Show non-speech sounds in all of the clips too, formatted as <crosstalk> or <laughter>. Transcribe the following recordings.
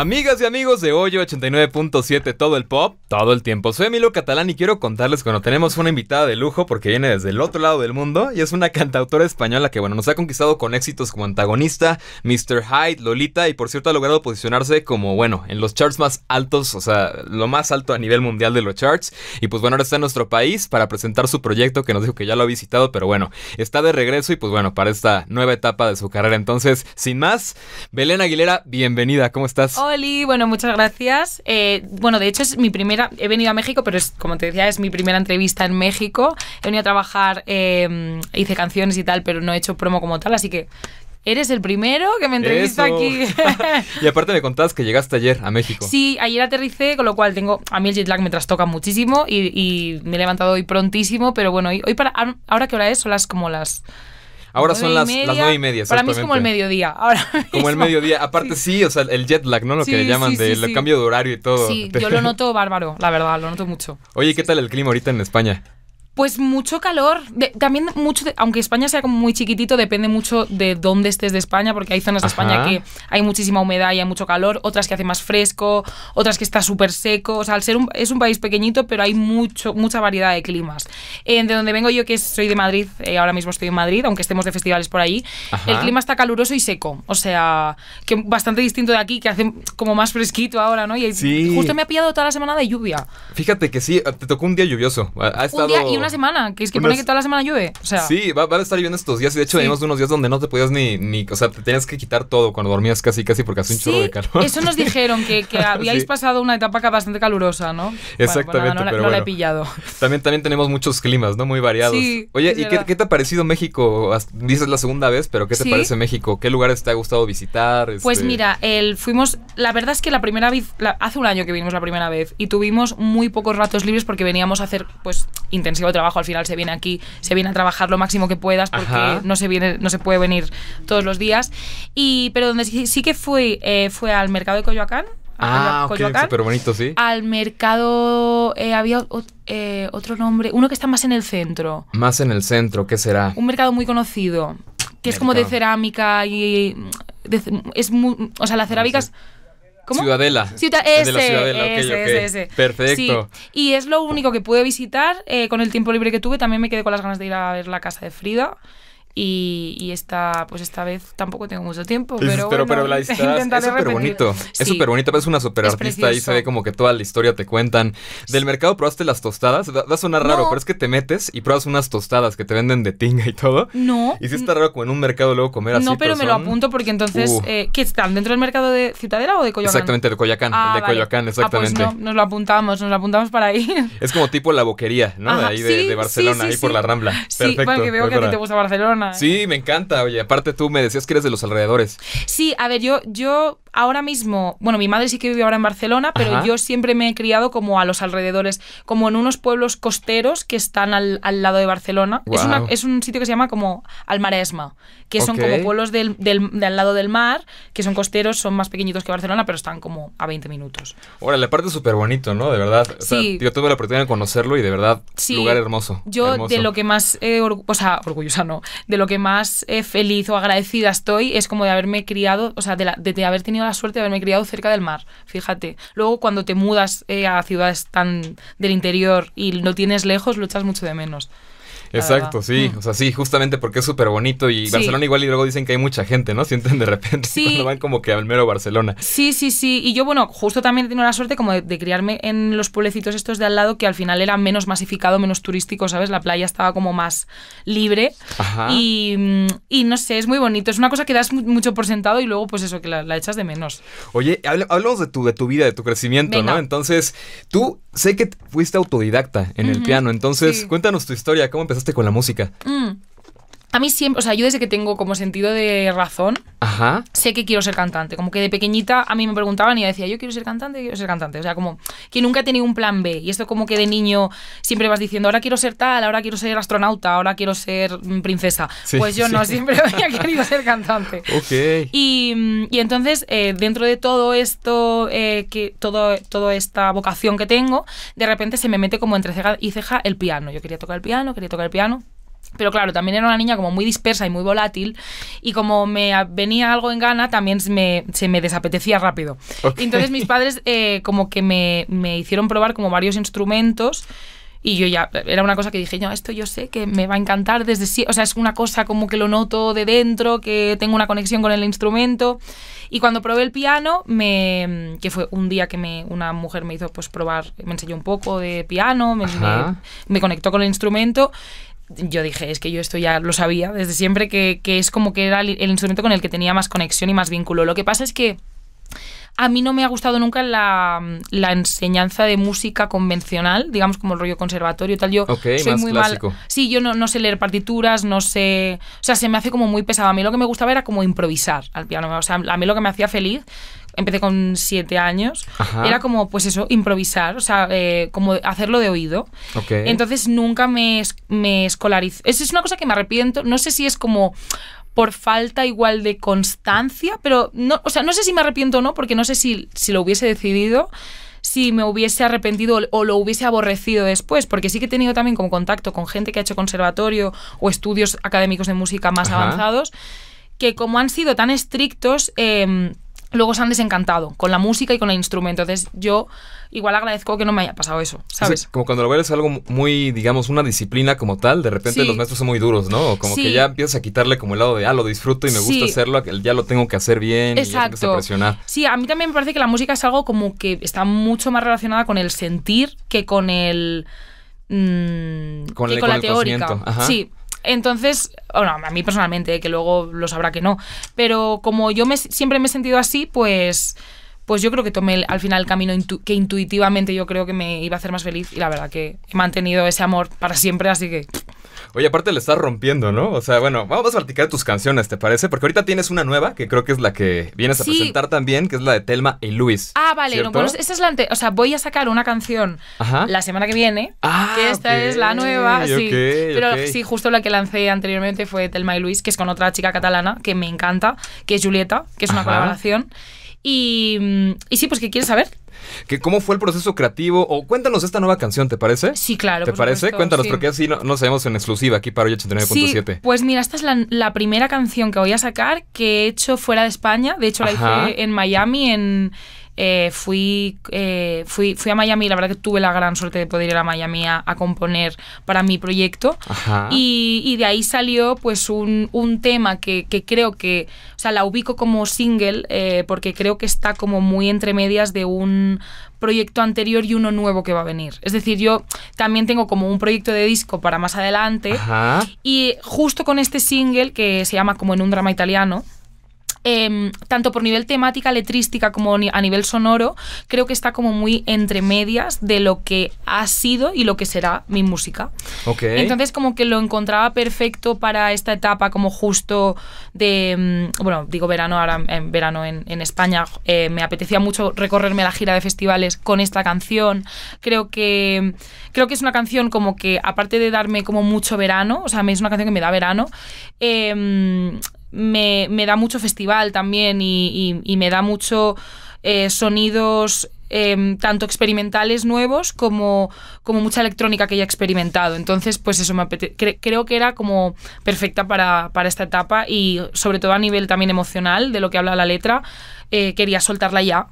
Amigas y amigos de Hoyo 89.7, todo el pop, todo el tiempo. Soy Emilio Catalán y quiero contarles cuando tenemos una invitada de lujo porque viene desde el otro lado del mundo y es una cantautora española que, bueno, nos ha conquistado con éxitos como antagonista, Mr. Hyde, Lolita y, por cierto, ha logrado posicionarse como, bueno, en los charts más altos, o sea, lo más alto a nivel mundial de los charts. Y pues, bueno, ahora está en nuestro país para presentar su proyecto que nos dijo que ya lo ha visitado, pero bueno, está de regreso y, pues, bueno, para esta nueva etapa de su carrera. Entonces, sin más, Belén Aguilera, bienvenida, ¿cómo estás? Bueno, muchas gracias. Eh, bueno, de hecho es mi primera, he venido a México, pero es, como te decía, es mi primera entrevista en México. He venido a trabajar, eh, hice canciones y tal, pero no he hecho promo como tal, así que Eres el primero que me entrevista aquí. <laughs> y aparte me contabas que llegaste ayer a México. Sí, ayer aterricé, con lo cual tengo. A mí el jet lag me trastoca muchísimo y, me he levantado hoy prontísimo, pero bueno, hoy, hoy para. ¿Ahora qué hora es? Son las como las. Ahora son las, las nueve y media. Para mí es como el mediodía. Ahora <laughs> como el mediodía. Aparte, sí. o sea, el jet lag, ¿no? Lo que le llaman de del cambio de horario y todo. Sí, yo lo <laughs> noto bárbaro, la verdad, lo noto mucho. Oye, ¿qué tal el clima ahorita en España? Pues mucho calor, también mucho, aunque España sea como muy chiquitito, depende mucho de dónde estés de España, porque hay zonas de España que hay muchísima humedad y hay mucho calor, otras que hace más fresco, otras que está súper seco, o sea, al ser es un país pequeñito, pero hay mucho, mucha variedad de climas. de donde vengo yo, que soy de Madrid, eh, ahora mismo estoy en Madrid, aunque estemos de festivales por ahí, el clima está caluroso y seco, o sea, que bastante distinto de aquí, que hace como más fresquito ahora, ¿no? Y justo me ha pillado toda la semana de lluvia. Fíjate que sí, te tocó un día lluvioso, ha estado una semana, que es que pone que toda la semana llueve. O sea. Sí, va, a estar lloviendo estos días. Y de hecho, venimos de unos días donde no te podías ni, ni. O sea, te tenías que quitar todo cuando dormías casi, casi porque hace un chorro de calor. Eso nos dijeron, que, <laughs> habíais pasado una etapa bastante calurosa, ¿no? Exactamente. no, la he pillado. También, también tenemos muchos climas, ¿no? Muy variados. Oye, ¿y qué, te ha parecido México? Dices la segunda vez, pero ¿qué te parece México? ¿Qué lugares te ha gustado visitar? Pues este mira, el, fuimos. La verdad es que la primera vez. hace un año que vinimos la primera vez y tuvimos muy pocos ratos libres porque veníamos a hacer, pues, intensivamente trabajo, al final se viene aquí, se viene a trabajar lo máximo que puedas porque no se, viene, no se puede venir todos los días. Y, pero donde sí, que fue eh, fue al mercado de Coyoacán. Ah, super bonito, sí. Al mercado eh, había eh, otro nombre, uno que está más en el centro. Más en el centro, ¿qué será? Un mercado muy conocido, que es como de cerámica y... es o sea, las cerámicas Ciudadela. Perfecto. Y es lo único que pude visitar eh, con el tiempo libre que tuve. También me quedé con las ganas de ir a ver la casa de Frida. Y, esta, pues esta vez tampoco tengo mucho tiempo, pues, pero, la historia <laughs> es súper bonito. Es súper bonito, es una súper artista y se como que toda la historia te cuentan. Del mercado probaste las tostadas, da a sonar raro, pero es que te metes y pruebas unas tostadas que te venden de tinga y todo. No. Y si está raro como en un mercado luego comer así. No, pero me lo apunto porque entonces, uh. eh, ¿qué están? ¿Dentro del mercado de Citadela o de Coyoacán? Exactamente, de Coyoacán, ah, de Coyoacán, ah, pues exactamente. nos lo apuntamos, nos lo apuntamos para ahí. Es como tipo la boquería, ¿no? ahí de, Barcelona, ahí por la Rambla. Perfecto. bueno, que veo pues que a ti te gusta Barcelona Sí, me encanta. Oye, aparte tú me decías que eres de los alrededores. Sí, a ver, yo, yo ahora mismo, bueno, mi madre sí que vive ahora en Barcelona, pero yo siempre me he criado como a los alrededores, como en unos pueblos costeros que están al, lado de Barcelona. Es, un sitio que se llama como Almaresma, que son como pueblos del, lado del mar, que son costeros, son más pequeñitos que Barcelona, pero están como a 20 minutos. la parte es súper bonito, ¿no? De verdad. Yo tuve la oportunidad de conocerlo y de verdad, lugar hermoso. Yo de lo que más, eh, o sea, orgullosa no, de lo que más eh, feliz o agradecida estoy es como de haberme criado, o sea, de, haber tenido la suerte de haberme criado cerca del mar, fíjate. Luego cuando te mudas eh, a ciudades tan del interior y lo tienes lejos, lo echas mucho de menos. Exacto, sí. Mm. O sea, sí, justamente porque es súper bonito y Barcelona igual y luego dicen que hay mucha gente, ¿no? <laughs> Sienten de repente cuando van como que al mero Barcelona. Sí, sí, sí. Y yo, bueno, justo también he tenido la suerte como de, criarme en los pueblecitos estos de al lado que al final era menos masificado, menos turístico, ¿sabes? La playa estaba como más libre. Mm, y, no sé, es muy bonito. Es una cosa que das mucho por sentado y luego pues eso, que la, echas de menos. Oye, hablamos de tu, de tu vida, de tu crecimiento, ¿no? Entonces, tú sé que fuiste autodidacta en el piano. Entonces, cuéntanos tu historia, ¿cómo empezaste? con la música. Mm. A mí siempre, o sea, yo desde que tengo como sentido de razón, sé que quiero ser cantante. Como que de pequeñita a mí me preguntaban y decía, yo quiero ser cantante, quiero ser cantante. O sea, como que nunca he tenido un plan B. Y esto como que de niño siempre vas diciendo, ahora quiero ser tal, ahora quiero ser astronauta, ahora quiero ser mm, princesa. pues yo no, <laughs> siempre había querido ser cantante. Ok. Y, mm, entonces, eh, dentro de todo esto, eh, que todo, toda esta vocación que tengo, de repente se me mete como entre ceja y ceja el piano. Yo quería tocar el piano, quería tocar el piano. Pero claro, también era una niña como muy dispersa y muy volátil y como me venía algo en gana, también se me, desapetecía rápido. Entonces mis padres eh, como que me, me hicieron probar como varios instrumentos. Y yo ya, era una cosa que dije, no, esto yo sé que me va a encantar desde sí, o sea, es una cosa como que lo noto de dentro, que tengo una conexión con el instrumento. Y cuando probé el piano, me, que fue un día que me, una mujer me hizo pues probar, me enseñó un poco de piano, me, me conectó con el instrumento yo dije, es que yo esto ya lo sabía desde siempre, que, es como que era el, instrumento con el que tenía más conexión y más vínculo. Lo que pasa es que a mí no me ha gustado nunca la, la, enseñanza de música convencional, digamos como el rollo conservatorio y tal. Yo soy muy mal. Sí, yo no, no, sé leer partituras, no sé. O sea, se me hace como muy pesado. A mí lo que me gustaba era como improvisar al piano. O sea, a mí lo que me hacía feliz empecé con siete años, era como, pues eso, improvisar, o sea, eh, como hacerlo de oído. Entonces nunca me, me escolariz Es, es una cosa que me arrepiento, no sé si es como por falta igual de constancia, pero no, o sea, no sé si me arrepiento o no, porque no sé si, lo hubiese decidido si me hubiese arrepentido o lo hubiese aborrecido después, porque sí que he tenido también como contacto con gente que ha hecho conservatorio o estudios académicos de música más avanzados, que como han sido tan estrictos, eh, luego se han desencantado con la música y con el instrumento. Entonces yo igual agradezco que no me haya pasado eso, ¿sabes? como cuando lo ves es algo muy, digamos, una disciplina como tal, de repente los maestros son muy duros, ¿no? Como que ya empiezas a quitarle como el lado de, ah, lo disfruto y me gusta hacerlo, ya lo tengo que hacer bien, Exacto. Y ya Sí, a mí también me parece que la música es algo como que está mucho más relacionada con el sentir que con el... Mm, con, el, la teórica. Sí. Entonces, bueno, a mí personalmente, que luego lo sabrá que no, pero como yo me, siempre me he sentido así, pues pues yo creo que tomé al final el camino que intuitivamente yo creo que me iba a hacer más feliz y la verdad que he mantenido ese amor para siempre, así que... Oye, aparte le estás rompiendo, ¿no? O sea, bueno, vamos a platicar tus canciones, ¿te parece? Porque ahorita tienes una nueva, que creo que es la que vienes a presentar también, que es la de Telma y Luis. Ah, vale, bueno, es la O sea, voy a sacar una canción la semana que viene, ah, que esta es la nueva, sí. pero sí, justo la que lancé anteriormente fue Telma y Luis, que es con otra chica catalana que me encanta, que es Julieta, que es una colaboración. Mm, y, sí, pues, que quieres saber? Que ¿Cómo fue el proceso creativo? O cuéntanos esta nueva canción, ¿te parece? Sí, claro. ¿Te parece? cuéntanos, porque así no, sabemos en exclusiva aquí para hoy 89.7. Sí, pues mira, esta es la, primera canción que voy a sacar que he hecho fuera de España. De hecho, la hice en Miami, en eh, eh, fui, fui, a Miami, la verdad que tuve la gran suerte de poder ir a Miami a, componer para mi proyecto y, de ahí salió pues un, tema que, creo que, o sea, la ubico como single eh, porque creo que está como muy entre medias de un proyecto anterior y uno nuevo que va a venir. Es decir, yo también tengo como un proyecto de disco para más adelante y justo con este single que se llama como en un drama italiano, Em, tanto por nivel temática, letrística, como a nivel sonoro, creo que está como muy entre medias de lo que ha sido y lo que será mi música. Entonces como que lo encontraba perfecto para esta etapa como justo de, em, bueno, digo verano, ahora en verano en, España, eh, me apetecía mucho recorrerme la gira de festivales con esta canción. Creo que, creo que es una canción como que, aparte de darme como mucho verano, o sea, es una canción que me da verano, eh, me, me da mucho festival también y, y, me da mucho eh, sonidos em, tanto experimentales nuevos como, mucha electrónica que ya he experimentado. Entonces, pues eso me creo que era como perfecta para, esta etapa y sobre todo a nivel también emocional de lo que habla la letra, eh, quería soltarla ya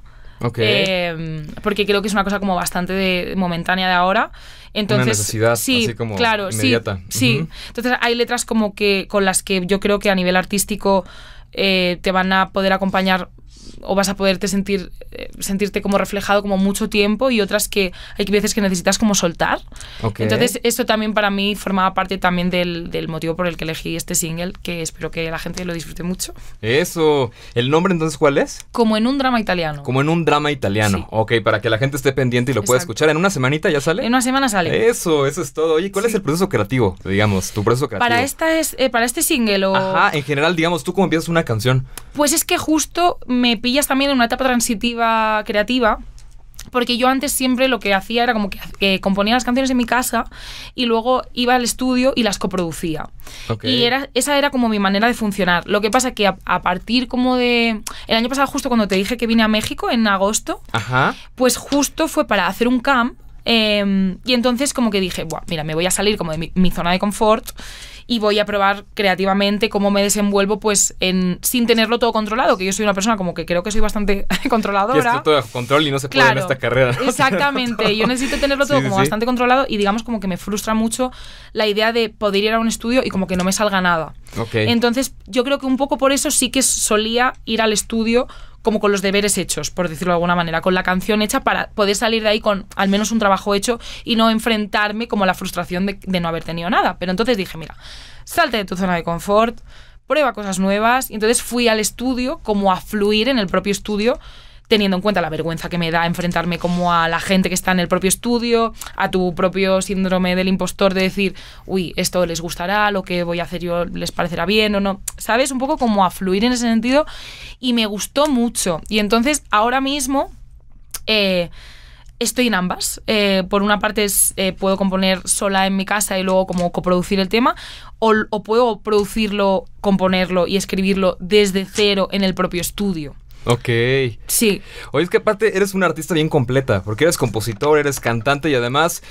Em, porque creo que es una cosa como bastante de, momentánea de ahora. Entonces, así como inmediata. Entonces hay letras como que con las que yo creo que a nivel artístico eh, te van a poder acompañar o vas a poderte sentir eh, sentirte como reflejado como mucho tiempo y otras que hay veces que necesitas como soltar. Entonces esto también para mí formaba parte también del, del, motivo por el que elegí este single que espero que la gente lo disfrute mucho. Eso. ¿El nombre entonces cuál es? Como en un drama italiano. Como en un drama italiano. Ok, para que la gente esté pendiente y lo pueda escuchar. ¿En una semanita ya sale? En una semana sale. Eso, eso es todo. Oye, ¿cuál es el proceso creativo? Digamos, tu proceso creativo. Para, esta es, eh, para este single o... Ajá, en general, digamos, ¿tú cómo empiezas una canción? Pues es que justo me pillas también en una etapa transitiva creativa porque yo antes siempre lo que hacía era como que, componía las canciones en mi casa y luego iba al estudio y las coproducía. Y era, esa era como mi manera de funcionar. Lo que pasa que a, partir como de... El año pasado justo cuando te dije que vine a México, en agosto, pues justo fue para hacer un camp. Em, y entonces como que dije, mira, me voy a salir como de mi zona de confort y voy a probar creativamente cómo me desenvuelvo pues en, sin tenerlo todo controlado, que yo soy una persona como que creo que soy bastante <laughs> controladora. todo control y no se puede en esta carrera. Exactamente, <laughs> yo necesito tenerlo todo como bastante controlado y digamos como que me frustra mucho la idea de poder ir a un estudio y como que no me salga nada. Entonces yo creo que un poco por eso sí que solía ir al estudio como con los deberes hechos, por decirlo de alguna manera, con la canción hecha para poder salir de ahí con al menos un trabajo hecho y no enfrentarme como a la frustración de, no haber tenido nada. Pero entonces dije, mira, salte de tu zona de confort, prueba cosas nuevas. Y entonces fui al estudio como a fluir en el propio estudio teniendo en cuenta la vergüenza que me da enfrentarme como a la gente que está en el propio estudio, a tu propio síndrome del impostor de decir, uy, esto les gustará, lo que voy a hacer yo les parecerá bien o no, ¿sabes? Un poco como a fluir en ese sentido y me gustó mucho. Y entonces ahora mismo... Eh, estoy en ambas. Eh, por una parte eh, puedo componer sola en mi casa y luego como coproducir el tema, o puedo producirlo, componerlo y escribirlo desde cero en el propio estudio. Ok. Sí. Oye, es que aparte eres una artista bien completa, porque eres compositor, eres cantante y además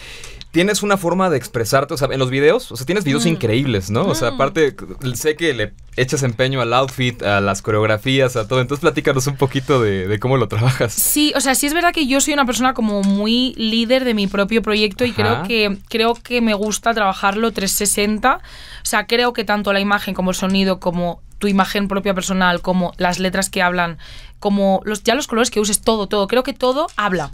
tienes una forma de expresarte, o sea, en los videos, o sea, tienes videos mm. increíbles, ¿no? O sea, mm. aparte, sé que le echas empeño al outfit, a las coreografías, a todo, entonces platícanos un poquito de, cómo lo trabajas. Sí, o sea, sí es verdad que yo soy una persona como muy líder de mi propio proyecto y creo que, creo que me gusta trabajarlo 360, o sea, creo que tanto la imagen como el sonido como tu imagen propia personal, como las letras que hablan, como los, ya los colores que uses, todo, todo. Creo que todo habla.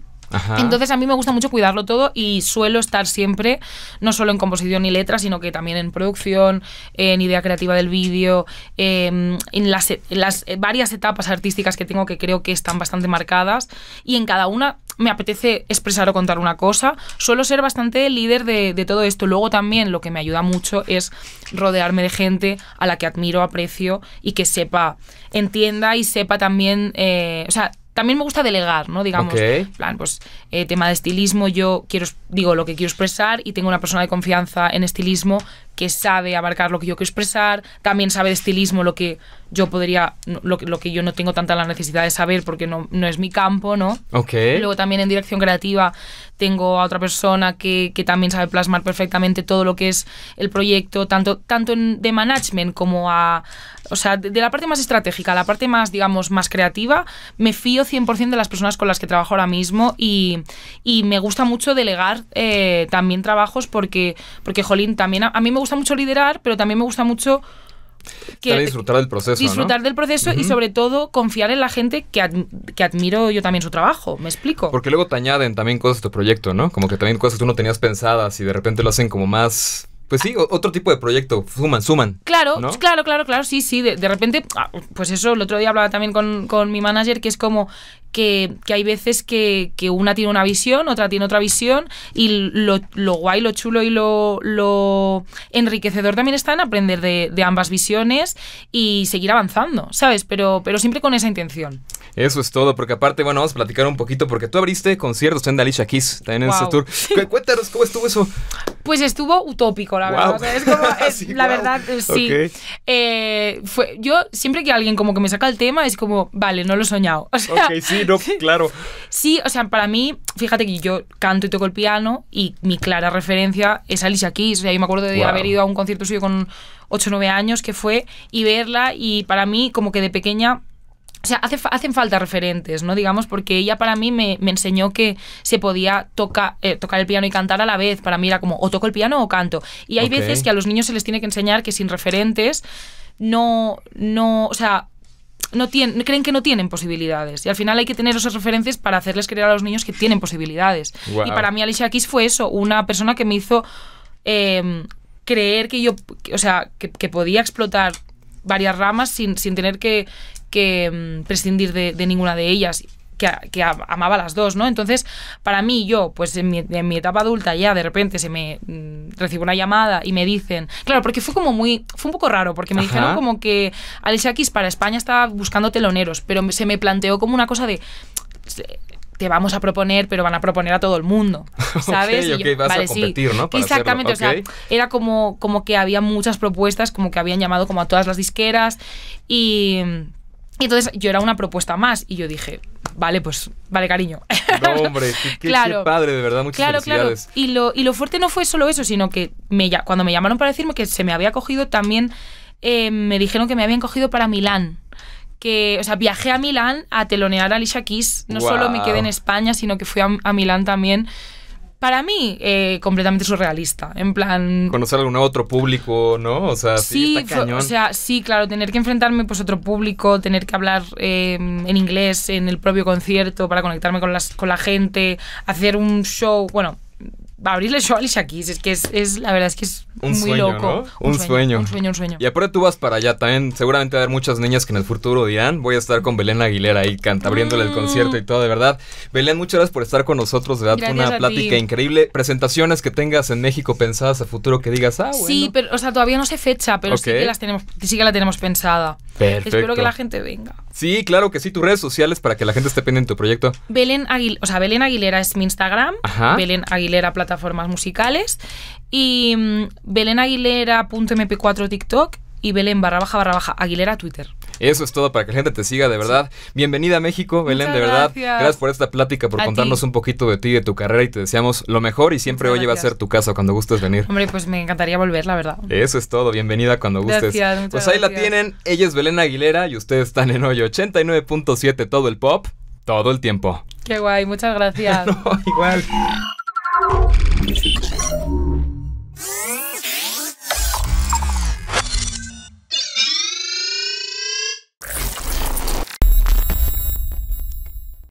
Entonces a mí me gusta mucho cuidarlo todo y suelo estar siempre, no solo en composición y letras, sino que también en producción, en idea creativa del vídeo, em, en las, e, eh, varias etapas artísticas que tengo que creo que están bastante marcadas y en cada una me apetece expresar o contar una cosa. Suelo ser bastante líder de, todo esto. Luego también lo que me ayuda mucho es rodearme de gente a la que admiro, aprecio y que sepa, entienda y sepa también, eh, o también me gusta delegar, ¿no? Digamos, en plan, pues eh, tema de estilismo, yo quiero, digo lo que quiero expresar y tengo una persona de confianza en estilismo que sabe abarcar lo que yo quiero expresar, también sabe de estilismo lo que yo podría, lo, lo que yo no tengo tanta la necesidad de saber porque no, no es mi campo, ¿no? Ok. luego también en dirección creativa tengo a otra persona que, que, también sabe plasmar perfectamente todo lo que es el proyecto, tanto, tanto en, de management como a... O sea, de, la parte más estratégica, la parte más, digamos, más creativa, me fío 100% de las personas con las que trabajo ahora mismo y, y me gusta mucho delegar eh, también trabajos porque, porque, jolín, también a, a mí me gusta mucho liderar, pero también me gusta mucho disfrutar del proceso. Disfrutar del proceso y sobre todo confiar en la gente que, que, admiro yo también su trabajo, me explico. Porque luego te añaden también cosas a tu proyecto, ¿no? Como que también cosas que tú no tenías pensadas y de repente lo hacen como más... Pues sí, otro tipo de proyecto, suman, suman. Claro, claro, claro, claro, sí, sí, de, repente, ah, pues eso, el otro día hablaba también con, con mi manager, que es como, que, hay veces que, una tiene una visión, otra tiene otra visión y lo, guay, lo chulo y lo, enriquecedor también está en aprender de, ambas visiones y seguir avanzando, ¿sabes? Pero, pero siempre con esa intención. Eso es todo, porque aparte, bueno, vamos a platicar un poquito, porque tú abriste conciertos en Dalisha Kiss también en ese tour. <laughs> cuéntanos, ¿cómo estuvo eso? Pues estuvo utópico, la verdad. la verdad, sí. fue, yo, siempre que alguien como que me saca el tema, es como, vale, no lo he soñado. <laughs> O sí, sí, <laughs> claro. Sí, o sea, para mí, fíjate que yo canto y toco el piano y mi clara referencia es Alicia Keys. O sea, yo me acuerdo de haber ido a un concierto suyo con 8 o 9 años que fue y verla y para mí como que de pequeña o sea, hacen falta referentes, ¿no? Digamos, porque ella para mí me, enseñó que se podía eh, tocar el piano y cantar a la vez. Para mí era como, o toco el piano o canto. Y hay veces que a los niños se les tiene que enseñar que sin referentes no, no, o sea, no tienen, creen que no tienen posibilidades. Y al final hay que tener esas referencias para hacerles creer a los niños que tienen posibilidades. Y para mí Alicia Keys fue eso, una persona que me hizo em, creer que yo, o sea, que, podía explotar varias ramas sin, tener que, em, prescindir de, de ninguna de ellas que, amaba las dos, ¿no? Entonces, para mí, yo, pues en mi, etapa adulta ya de repente se me mm, recibo una llamada y me dicen, claro, porque fue como muy, fue un poco raro, porque me dijeron como que Alicia para España estaba buscando teloneros, pero se me planteó como una cosa de... Te vamos a proponer, pero van a proponer a todo el mundo, <laughs> ¿sabes? vas a competir, ¿no? Exactamente, o sea, era como, como que había muchas propuestas, como que habían llamado como a todas las disqueras Y entonces yo era una propuesta más y yo dije, vale, pues, vale, cariño. hombre, claro. padre, de verdad, muchas claro, Y lo, y lo fuerte no fue solo eso, sino que me, cuando me llamaron para decirme que se me había cogido, también em, me dijeron que me habían cogido para Milán. Que, o sea, viajé a Milán a telonear a Alicia Keys. No solo me quedé en España, sino que fui a Milán también para mí, eh, completamente surrealista. En plan. Conocer a otro público, ¿no? O sea, sí, O sea, sí, claro, tener que enfrentarme pues, a otro público, tener que hablar em, en inglés en el propio concierto para conectarme con, las, con la gente, hacer un show. Bueno, abrirle show aquí Shakis, es que es, la verdad es que es un muy sueño, loco. Un, sueño, Un sueño, un sueño. Y aparte tú vas para allá también, seguramente va a haber muchas niñas que en el futuro dirán, voy a estar con Belén Aguilera ahí canta, abriéndole el ah. concierto y todo, de verdad. Belén, muchas gracias por estar con nosotros, de verdad, una plática increíble. Presentaciones que tengas en México pensadas a futuro que digas, ah, bueno. Sí, pero, o sea, todavía no sé fecha, pero sí que las tenemos, sí que la tenemos pensada. Perfecto. Espero que la gente venga. Sí, claro que sí, tus redes sociales para que la gente esté pendiente de tu proyecto. Belén Aguilera, o sea, Belén Aguilera es mi Instagram, Ajá. Belén Aguilera Plata formas musicales. Y mmm, Belén mp 4 TikTok y Belén barra baja barra baja Aguilera Twitter. Eso es todo para que la gente te siga, de verdad. Bienvenida a México, Belén, de verdad. Gracias. por esta plática, por contarnos un poquito de ti, de tu carrera y te deseamos lo mejor y siempre hoy va a ser tu casa cuando gustes venir. Hombre, pues me encantaría volver, la verdad. Eso es todo, bienvenida cuando gustes. pues ahí la tienen, ella es Belén Aguilera y ustedes están en hoy 89.7 todo el pop, todo el tiempo. Qué guay, muchas gracias. <laughs> igual.